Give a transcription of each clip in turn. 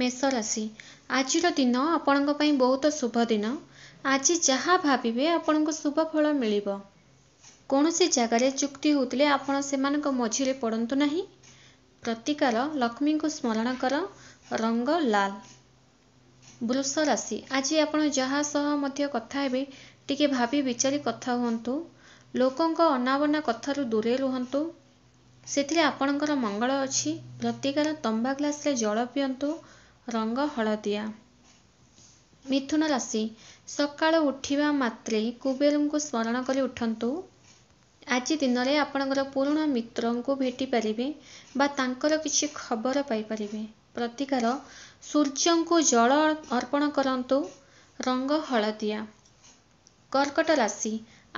ମେଷ ରାଶି ଆଜିର ଦିନ ଆପଣଙ୍କ ପାଇଁ ବହୁତ ଶୁଭ ଦିନ ଆଜି ଯାହା ଭାବିବେ ଆପଣଙ୍କୁ ଶୁଭ ଫଳ ମିଳିବ କୌଣସି ଜାଗାରେ ଚୁକ୍ତି ହେଉଥିଲେ ଆପଣ ସେମାନଙ୍କ ମଝିରେ ପଡ଼ନ୍ତୁ ନାହିଁ ପ୍ରତିକାର ଲକ୍ଷ୍ମୀଙ୍କୁ ସ୍ମରଣ କର ରଙ୍ଗ ଲାଲ ବୃଷ ରାଶି ଆଜି ଆପଣ ଯାହା ସହ ମଧ୍ୟ କଥା ହେବେ ଟିକେ ଭାବି ବିଚାରି କଥା ହୁଅନ୍ତୁ ଲୋକଙ୍କ ଅନାବନା କଥାରୁ ଦୂରେଇ ରୁହନ୍ତୁ ସେଥିରେ ଆପଣଙ୍କର ମଙ୍ଗଳ ଅଛି ପ୍ରତିକାର ତମ୍ବା ଗ୍ଲାସରେ ଜଳ ପିଅନ୍ତୁ ରଙ୍ଗ ହଳଦିଆ ମିଥୁନ ରାଶି ସକାଳୁ ଉଠିବା ମାତ୍ରେ କୁବେରଙ୍କୁ ସ୍ମରଣ କରି ଉଠନ୍ତୁ ଆଜି ଦିନରେ ଆପଣଙ୍କର ପୁରୁଣା ମିତ୍ରଙ୍କୁ ଭେଟି ପାରିବେ ବା ତାଙ୍କର କିଛି ଖବର ପାଇପାରିବେ ପ୍ରତିକାର ସୂର୍ଯ୍ୟଙ୍କୁ ଜଳ ଅର୍ପଣ କରନ୍ତୁ ରଙ୍ଗ ହଳଦିଆ କର୍କଟ ରାଶି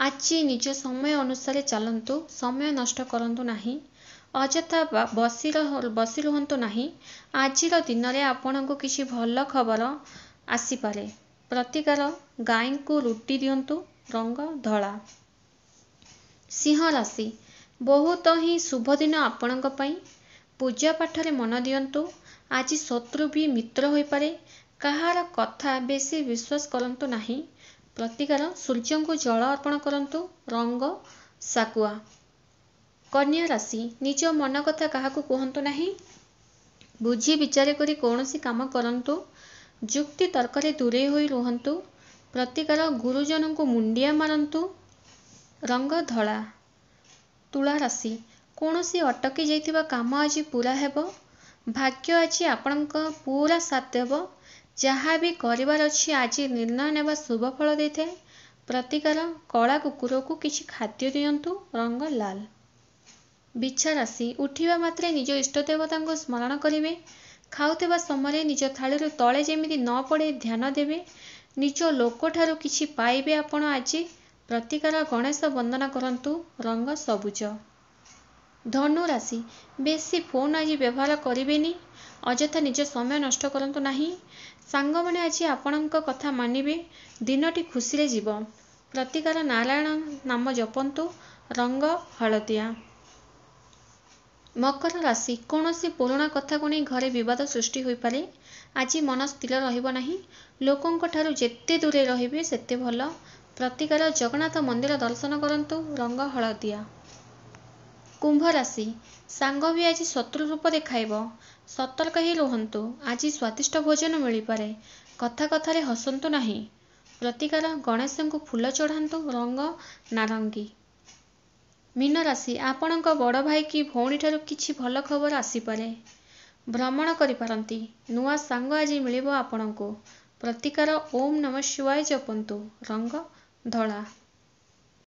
ଆଜି ନିଜ ସମୟ ଅନୁସାରେ ଚାଲନ୍ତୁ ସମୟ ନଷ୍ଟ କରନ୍ତୁ ନାହିଁ ଅଯଥା ବସି ବସି ରୁହନ୍ତୁ ନାହିଁ ଆଜିର ଦିନରେ ଆପଣଙ୍କୁ କିଛି ଭଲ ଖବର ଆସିପାରେ ପ୍ରତିକାର ଗାଈଙ୍କୁ ରୁଟି ଦିଅନ୍ତୁ ରଙ୍ଗ ଧଳା ସିଂହ ରାଶି ବହୁତ ହିଁ ଶୁଭ ଦିନ ଆପଣଙ୍କ ପାଇଁ ପୂଜା ପାଠରେ ମନ ଦିଅନ୍ତୁ ଆଜି ଶତ୍ରୁ ବି ମିତ୍ର ହୋଇପାରେ କାହାର କଥା ବେଶୀ ବିଶ୍ୱାସ କରନ୍ତୁ ନାହିଁ ପ୍ରତିକାର ସୂର୍ଯ୍ୟଙ୍କୁ ଜଳ ଅର୍ପଣ କରନ୍ତୁ ରଙ୍ଗ ଶାଗୁଆ କନ୍ୟା ରାଶି ନିଜ ମନ କଥା କାହାକୁ କୁହନ୍ତୁ ନାହିଁ ବୁଝି ବିଚାର କରି କୌଣସି କାମ କରନ୍ତୁ ଯୁକ୍ତି ତର୍କରେ ଦୂରେଇ ହୋଇ ରୁହନ୍ତୁ ପ୍ରତିକାର ଗୁରୁଜନଙ୍କୁ ମୁଣ୍ଡିଆ ମାରନ୍ତୁ ରଙ୍ଗ ଧଳା ତୁଳା ରାଶି କୌଣସି ଅଟକି ଯାଇଥିବା କାମ ଆଜି ପୁରା ହେବ ଭାଗ୍ୟ ଆଜି ଆପଣଙ୍କ ପୁରା ସାଥ ଦେବ ଯାହା ବି କରିବାର ଅଛି ଆଜି ନିର୍ଣ୍ଣୟ ନେବା ଶୁଭ ଫଳ ଦେଇଥାଏ ପ୍ରତିକାର କଳା କୁକୁରକୁ କିଛି ଖାଦ୍ୟ ଦିଅନ୍ତୁ ରଙ୍ଗ ଲାଲ ବିଛାରାସି ଉଠିବା ମାତ୍ରେ ନିଜ ଇଷ୍ଟ ଦେବତାଙ୍କୁ ସ୍ମରଣ କରିବେ ଖାଉଥିବା ସମୟରେ ନିଜ ଥାଳିରୁ ତଳେ ଯେମିତି ନ ପଡ଼େ ଧ୍ୟାନ ଦେବେ ନିଜ ଲୋକଠାରୁ କିଛି ପାଇବେ ଆପଣ ଆଜି ପ୍ରତିକାର ଗଣେଶ ବନ୍ଦନା କରନ୍ତୁ ରଙ୍ଗ ସବୁଜ ଧନୁ ରାଶି ବେଶୀ ଫୋନ୍ ଆଜି ବ୍ୟବହାର କରିବେନି ଅଯଥା ନିଜ ସମୟ ନଷ୍ଟ କରନ୍ତୁ ନାହିଁ ସାଙ୍ଗମାନେ ଆଜି ଆପଣଙ୍କ କଥା ମାନିବେ ଦିନଟି ଖୁସିରେ ଯିବ ପ୍ରତିକାର ନାରାୟଣ ନାମ ଜପନ୍ତୁ ରଙ୍ଗ ହଳଦିଆ ମକର ରାଶି କୌଣସି ପୁରୁଣା କଥାକୁ ନେଇ ଘରେ ବିବାଦ ସୃଷ୍ଟି ହୋଇପାରେ ଆଜି ମନ ସ୍ଥିର ରହିବ ନାହିଁ ଲୋକଙ୍କ ଠାରୁ ଯେତେ ଦୂରେ ରହିବେ ସେତେ ଭଲ ପ୍ରତିକାର ଜଗନ୍ନାଥ ମନ୍ଦିର ଦର୍ଶନ କରନ୍ତୁ ରଙ୍ଗ ହଳଦିଆ କୁମ୍ଭ ରାଶି ସାଙ୍ଗ ବି ଆଜି ଶତ୍ରୁ ରୂପ ଦେଖାଇବ ସତର୍କ ହିଁ ରୁହନ୍ତୁ ଆଜି ସ୍ଵାଦିଷ୍ଟ ଭୋଜନ ମିଳିପାରେ କଥା କଥାରେ ହସନ୍ତୁ ନାହିଁ ପ୍ରତିକାର ଗଣେଶଙ୍କୁ ଫୁଲ ଚଢ଼ାନ୍ତୁ ରଙ୍ଗ ନାରଙ୍ଗୀ ମୀନ ରାଶି ଆପଣଙ୍କ ବଡ଼ ଭାଇ କି ଭଉଣୀ ଠାରୁ କିଛି ଭଲ ଖବର ଆସିପାରେ ଭ୍ରମଣ କରିପାରନ୍ତି ନୂଆ ସାଙ୍ଗ ଆଜି ମିଳିବ ଆପଣଙ୍କୁ ପ୍ରତିକାର ଓମ୍ ନମ ଶିବାୟ ଜପନ୍ତୁ ରଙ୍ଗ ଧଳା